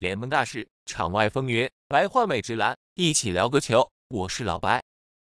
联盟大事，场外风云，白话美职篮，一起聊个球。我是老白。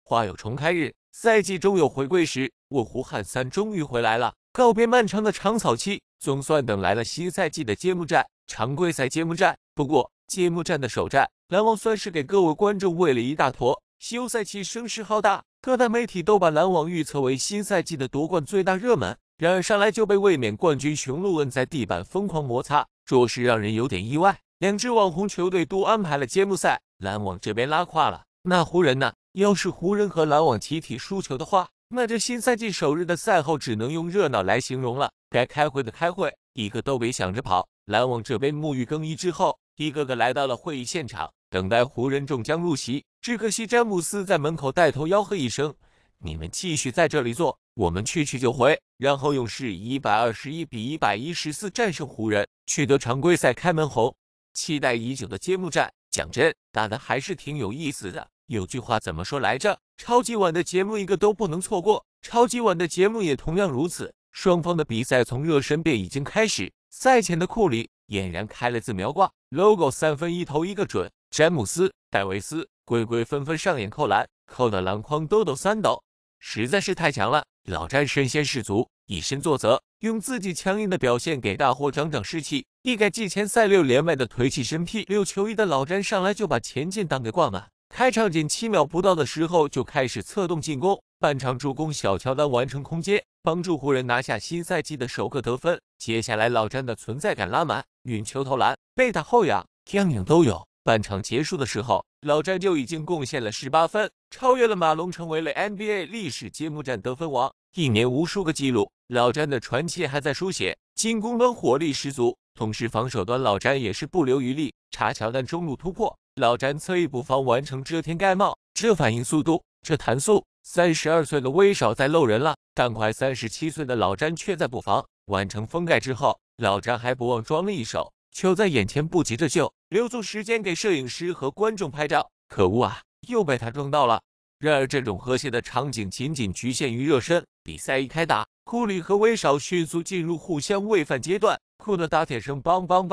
花有重开日，赛季终有回归时。我胡汉三终于回来了，告别漫长的长草期，总算等来了新赛季的揭幕战。常规赛揭幕战，不过揭幕战的首战，篮网算是给各位观众喂了一大坨。休赛期声势浩大，各大媒体都把篮网预测为新赛季的夺冠最大热门。然而上来就被卫冕冠军雄鹿摁在地板疯狂摩擦，着实让人有点意外。两支网红球队都安排了揭幕赛，篮网这边拉胯了。那湖人呢？要是湖人和篮网集体输球的话，那这新赛季首日的赛后只能用热闹来形容了。该开会的开会，一个都别想着跑。篮网这边沐浴更衣之后，一个个来到了会议现场，等待湖人众将入席。只可惜詹姆斯在门口带头吆喝一声：“你们继续在这里坐，我们去去就回。”然后勇士一百二十一比一百一十四战胜湖人，取得常规赛开门红。期待已久的揭幕战，讲真，打的还是挺有意思的。有句话怎么说来着？超级碗的节目一个都不能错过。超级碗的节目也同样如此。双方的比赛从热身便已经开始。赛前的库里俨然开了自瞄挂，logo 三分一投一个准。詹姆斯、戴维斯、龟龟纷纷上演扣篮，扣的篮筐抖抖三抖，实在是太强了。老詹身先士卒。以身作则，用自己强硬的表现给大伙长长士气，一改季前赛六连败的颓气。身披六球衣的老詹上来就把前进档给挂满，开场仅七秒不到的时候就开始策动进攻。半场助攻小乔丹完成空接，帮助湖人拿下新赛季的首个得分。接下来老詹的存在感拉满，运球、投篮、背打、后仰、样样都有。半场结束的时候，老詹就已经贡献了十八分，超越了马龙，成为了 NBA 历史揭幕战得分王。一年无数个记录。老詹的传奇还在书写，进攻端火力十足，同时防守端老詹也是不留余力。查乔丹中路突破，老詹侧翼补防完成遮天盖帽，这反应速度，这弹速，三十二岁的威少在漏人了，但快三十七岁的老詹却在补防完成封盖之后，老詹还不忘装了一手，球在眼前不急着救，留足时间给摄影师和观众拍照。可恶啊，又被他撞到了。然而，这种和谐的场景仅仅局限于热身。比赛一开打，库里和威少迅速进入互相喂饭阶段。库的打铁声 bang bang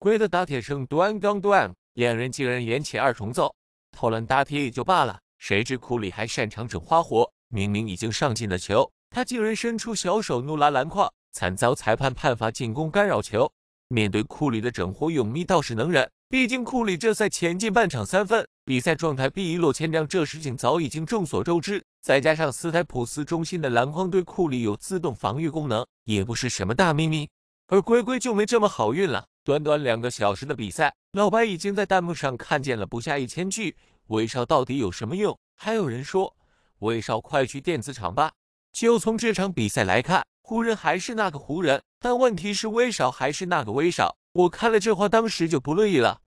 bang，的打铁声 d u n g d u n g d u n g 两人竟然演起二重奏。讨论打铁也就罢了，谁知库里还擅长整花活。明明已经上进的球，他竟然伸出小手怒拉篮筐，惨遭裁判判罚进攻干扰球。面对库里的整活，勇士倒是能忍。毕竟库里这赛前进半场三分，比赛状态必一落千丈，这事情早已经众所周知。再加上斯台普斯中心的篮筐对库里有自动防御功能，也不是什么大秘密。而龟龟就没这么好运了，短短两个小时的比赛，老白已经在弹幕上看见了不下一千句“威少到底有什么用？”还有人说：“威少快去电子厂吧！”就从这场比赛来看，湖人还是那个湖人，但问题是威少还是那个威少。我看了这话，当时就不乐意了。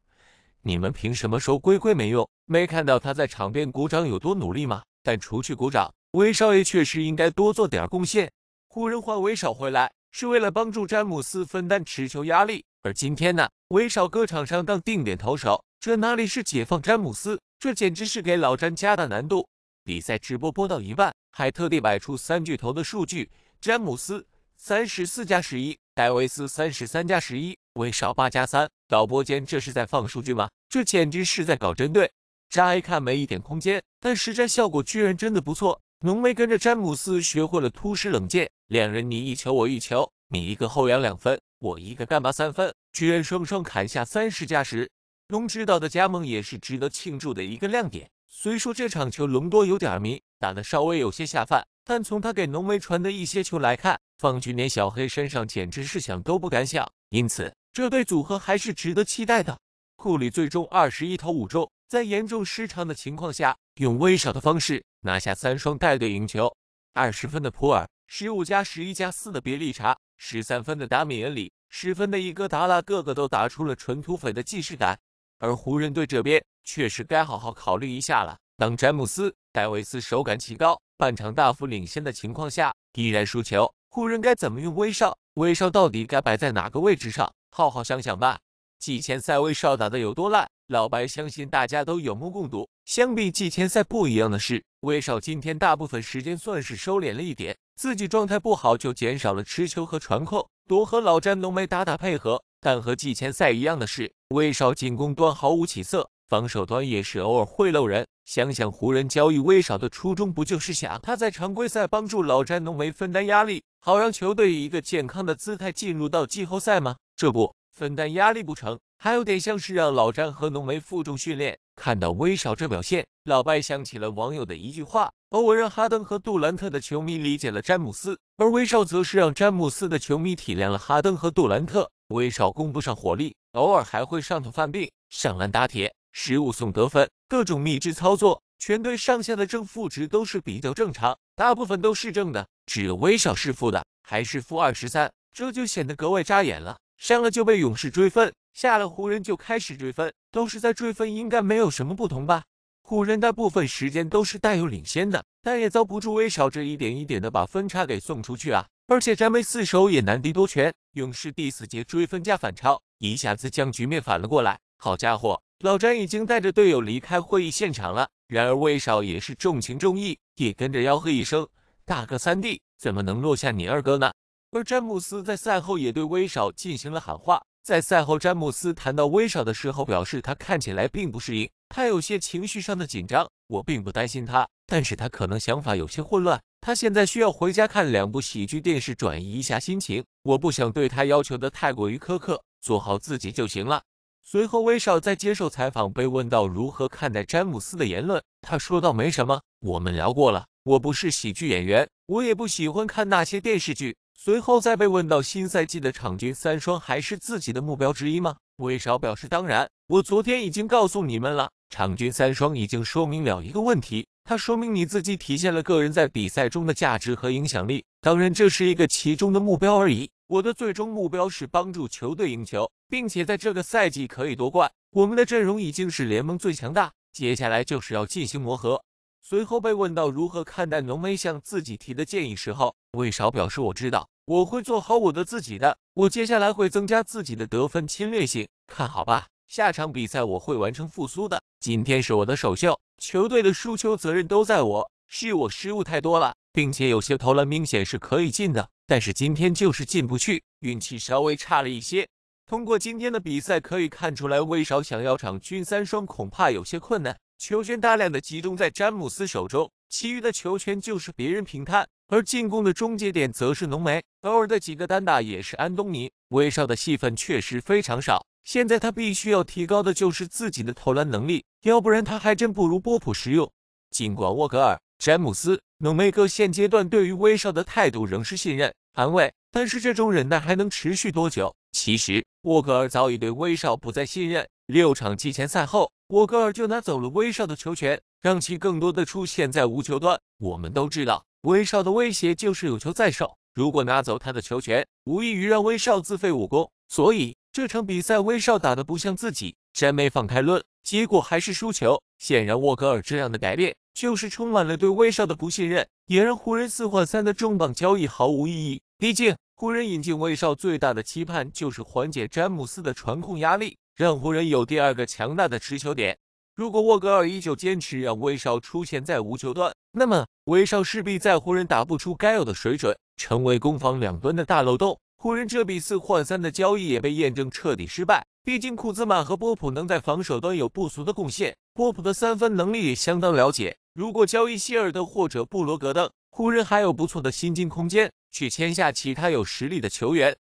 你们凭什么说龟龟没用？没看到他在场边鼓掌有多努力吗？但除去鼓掌，威少爷确实应该多做点贡献。湖人换威少回来，是为了帮助詹姆斯分担持球压力。而今天呢，威少搁场上当定点投手，这哪里是解放詹姆斯，这简直是给老詹加大难度。比赛直播播到一半，还特地摆出三巨头的数据：詹姆斯三十四加十一，戴维斯三十三加十一。为少八加三，导播间这是在放数据吗？这简直是在搞针对。乍一看没一点空间，但实战效果居然真的不错。浓眉跟着詹姆斯学会了突施冷箭，两人你一球我一球，你一个后仰两分，我一个干拔三分，居然双双砍下三十加十。龙指导的加盟也是值得庆祝的一个亮点。虽说这场球隆多有点迷，打得稍微有些下饭，但从他给浓眉传的一些球来看，放巨连小黑身上简直是想都不敢想。因此。这对组合还是值得期待的。库里最终二十一投五中，在严重失常的情况下，用威少的方式拿下三双，带队赢球。二十分的普尔，十五加十一加四的别利查，十三分的达米恩里，十分的伊戈达拉，个个都打出了纯土匪的既视感。而湖人队这边确实该好好考虑一下了。当詹姆斯、戴维斯手感奇高，半场大幅领先的情况下，依然输球，湖人该怎么用威少？威少到底该摆在哪个位置上？好好想想吧，季前赛威少打的有多烂，老白相信大家都有目共睹。相比季前赛不一样的是，威少今天大部分时间算是收敛了一点，自己状态不好就减少了持球和传控，多和老詹、浓眉打打配合。但和季前赛一样的是，威少进攻端毫无起色，防守端也是偶尔会漏人。想想湖人交易威少的初衷，不就是想他在常规赛帮助老詹、浓眉分担压力，好让球队以一个健康的姿态进入到季后赛吗？这不分担压力不成，还有点像是让老詹和浓眉负重训练。看到威少这表现，老拜想起了网友的一句话：“欧文让哈登和杜兰特的球迷理解了詹姆斯，而威少则是让詹姆斯的球迷体谅了哈登和杜兰特。”威少供不上火力，偶尔还会上头犯病，上篮打铁，失误送得分，各种秘制操作，全队上下的正负值都是比较正常，大部分都是正的，只有威少是负的，还是负二十三，这就显得格外扎眼了。上了就被勇士追分，下了湖人就开始追分，都是在追分，应该没有什么不同吧？湖人大部分时间都是带有领先的，但也遭不住威少这一点一点的把分差给送出去啊！而且詹眉四手也难敌多拳，勇士第四节追分加反超，一下子将局面反了过来。好家伙，老詹已经带着队友离开会议现场了。然而威少也是重情重义，也跟着吆喝一声：“大哥三弟，怎么能落下你二哥呢？”而詹姆斯在赛后也对威少进行了喊话。在赛后，詹姆斯谈到威少的时候表示，他看起来并不适应，他有些情绪上的紧张。我并不担心他，但是他可能想法有些混乱。他现在需要回家看两部喜剧电视，转移一下心情。我不想对他要求的太过于苛刻，做好自己就行了。随后，威少在接受采访被问到如何看待詹姆斯的言论，他说道：“没什么，我们聊过了。我不是喜剧演员，我也不喜欢看那些电视剧。”随后再被问到新赛季的场均三双还是自己的目标之一吗？威少表示：当然，我昨天已经告诉你们了，场均三双已经说明了一个问题，它说明你自己体现了个人在比赛中的价值和影响力。当然，这是一个其中的目标而已。我的最终目标是帮助球队赢球，并且在这个赛季可以夺冠。我们的阵容已经是联盟最强大，接下来就是要进行磨合。随后被问到如何看待浓眉向自己提的建议时候，魏少表示：“我知道，我会做好我的自己的。我接下来会增加自己的得分侵略性，看好吧。下场比赛我会完成复苏的。今天是我的首秀，球队的输球责任都在我，是我失误太多了，并且有些投篮明显是可以进的，但是今天就是进不去，运气稍微差了一些。通过今天的比赛可以看出来，魏少想要场均三双恐怕有些困难。”球权大量的集中在詹姆斯手中，其余的球权就是别人平摊，而进攻的终结点则是浓眉，偶尔的几个单打也是安东尼。威少的戏份确实非常少，现在他必须要提高的就是自己的投篮能力，要不然他还真不如波普实用。尽管沃格尔、詹姆斯、浓眉哥现阶段对于威少的态度仍是信任、安慰，但是这种忍耐还能持续多久？其实沃格尔早已对威少不再信任，六场季前赛后。沃格尔就拿走了威少的球权，让其更多的出现在无球端。我们都知道，威少的威胁就是有球在手。如果拿走他的球权，无异于让威少自废武功。所以这场比赛，威少打的不像自己，真没放开论，结果还是输球。显然，沃格尔这样的改变就是充满了对威少的不信任，也让湖人四换三的重磅交易毫无意义。毕竟，湖人引进威少最大的期盼就是缓解詹姆斯的传控压力。让湖人有第二个强大的持球点。如果沃格尔依旧坚持让威少出现在无球段，那么威少势必在湖人打不出该有的水准，成为攻防两端的大漏洞。湖人这笔四换三的交易也被验证彻底失败。毕竟库兹马和波普能在防守端有不俗的贡献，波普的三分能力也相当了解。如果交易希尔德或者布罗格登，湖人还有不错的薪金空间去签下其他有实力的球员。